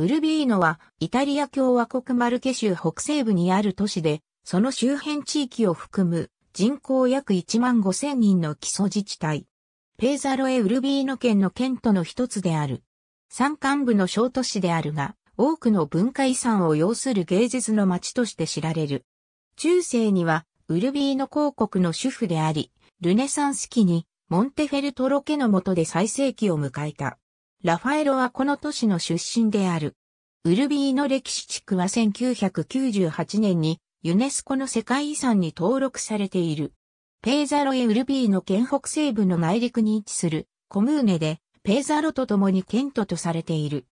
ウルビーノはイタリア共和国マルケ州北西部にある都市で、その周辺地域を含む人口約1万5千人の基礎自治体。ペーザロエ・ウルビーノ県の県都の一つである。山間部の小都市であるが、多くの文化遺産を要する芸術の街として知られる。中世にはウルビーノ公国の主婦であり、ルネサンス期にモンテフェルトロ家の下で最盛期を迎えた。ラファエロはこの都市の出身である。ウルビーの歴史地区は1998年にユネスコの世界遺産に登録されている。ペーザロエ・ウルビーの県北西部の内陸に位置するコムーネでペーザロと共に県都とされている。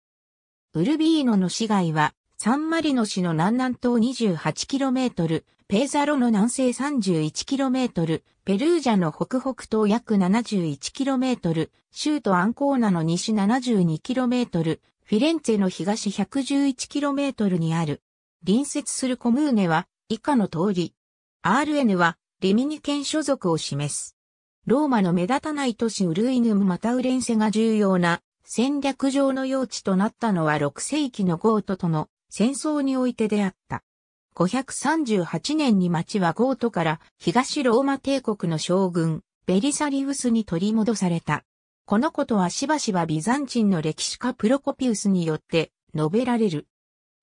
ウルビーノの市街はサンマリノ市の南南東 28km、ペーザロの南西 31km、ペルージャの北北東約 71km、シュートアンコーナの西 72km、フィレンツェの東 111km にある。隣接するコムーネは以下の通り。RN はリミニ県所属を示す。ローマの目立たない都市ウルイヌム・マタウレンセが重要な戦略上の用地となったのは6世紀のゴートとの戦争においてであった。538年に町はゴートから東ローマ帝国の将軍、ベリサリウスに取り戻された。このことはしばしばビザンチンの歴史家プロコピウスによって述べられる。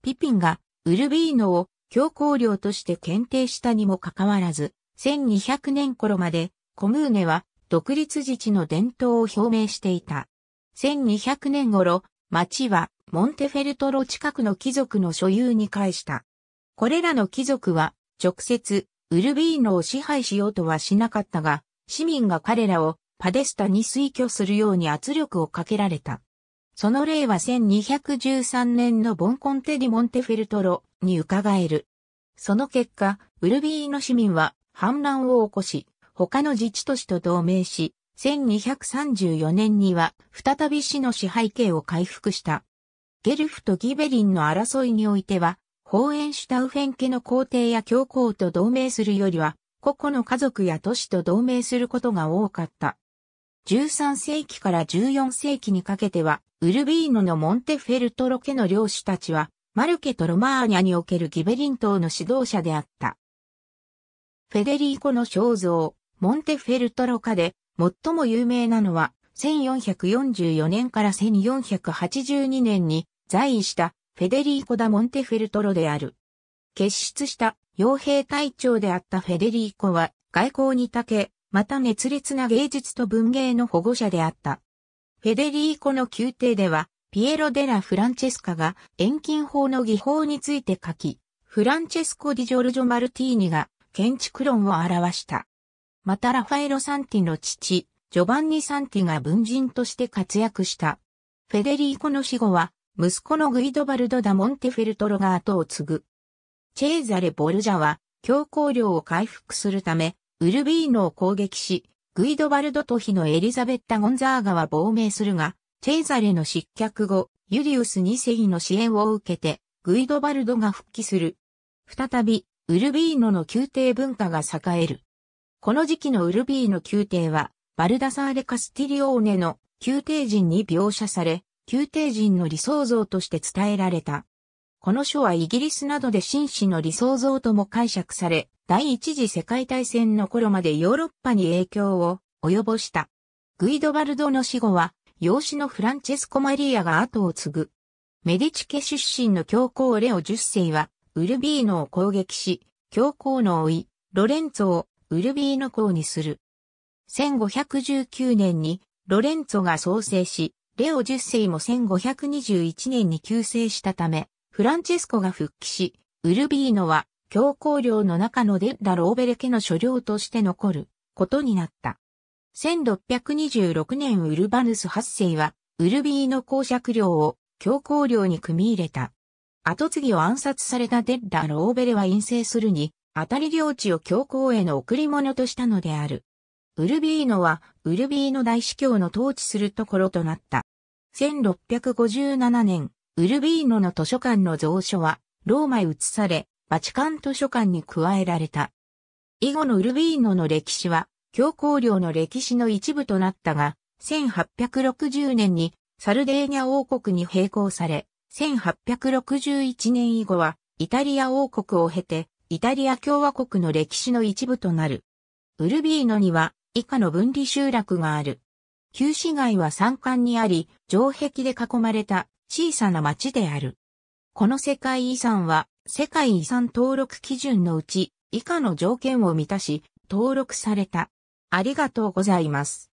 ピピンがウルビーノを教皇領として検定したにもかかわらず、1200年頃までコムーネは独立自治の伝統を表明していた。1200年頃、町はモンテフェルトロ近くの貴族の所有に返した。これらの貴族は、直接、ウルビーノを支配しようとはしなかったが、市民が彼らをパデスタに推挙するように圧力をかけられた。その例は1213年のボンコンテディ・モンテフェルトロに伺える。その結果、ウルビーノ市民は反乱を起こし、他の自治都市と同盟し、1234年には再び市の支配権を回復した。ゲルフとギベリンの争いにおいては、ホーエンシュタウフェン家の皇帝や教皇と同盟するよりは、個々の家族や都市と同盟することが多かった。13世紀から14世紀にかけては、ウルビーノのモンテフェルトロ家の領主たちは、マルケとロマーニャにおけるギベリン島の指導者であった。フェデリーコの肖像、モンテフェルトロ家で、最も有名なのは、1444年から1482年に在位したフェデリーコ・ダ・モンテフェルトロである。結出した傭兵隊長であったフェデリーコは外交に長け、また熱烈な芸術と文芸の保護者であった。フェデリーコの宮廷では、ピエロ・デラ・フランチェスカが遠近法の技法について書き、フランチェスコ・ディジョルジョ・マルティーニが建築論を表した。またラファエロ・サンティの父、ジョバンニ・サンティが文人として活躍した。フェデリーコの死後は息子のグイドバルド・ダ・モンテフェルトロが後を継ぐ。チェーザレ・ボルジャは、強行領を回復するため、ウルビーノを攻撃し、グイドバルドと妃のエリザベッタ・ゴンザーガは亡命するが、チェーザレの失脚後、ユリウス二世の支援を受けて、グイドバルドが復帰する。再び、ウルビーノの宮廷文化が栄える。この時期のウルビーノ宮廷は、バルダサーレ・カスティリオーネの宮廷人に描写され、宮廷人の理想像として伝えられた。この書はイギリスなどで紳士の理想像とも解釈され、第一次世界大戦の頃までヨーロッパに影響を及ぼした。グイドバルドの死後は、養子のフランチェスコ・マリアが後を継ぐ。メディチ家出身の教皇レオ10世は、ウルビーノを攻撃し、教皇の甥、ロレンツォをウルビーノ公にする。1519年にロレンツォが創生し、レオ10世も1521年に急逝したため、フランチェスコが復帰し、ウルビーノは教皇領の中のデッラ・ローベレ家の所領として残ることになった。1626年ウルバヌス8世は、ウルビーノ公爵領を教皇領に組み入れた。後継ぎを暗殺されたデッラ・ローベレは陰性するに、当たり領地を教皇への贈り物としたのである。ウルビーノは、ウルビーノ大司教の統治するところとなった。1657年、ウルビーノの図書館の蔵書は、ローマへ移され、バチカン図書館に加えられた。以後のウルビーノの歴史は、教皇領の歴史の一部となったが、1860年にサルデーニャ王国に並行され、1861年以後はイタリア王国を経て、イタリア共和国の歴史の一部となる。ウルビーノには以下の分離集落がある。旧市街は山間にあり、城壁で囲まれた小さな町である。この世界遺産は、世界遺産登録基準のうち、以下の条件を満たし、登録された。ありがとうございます。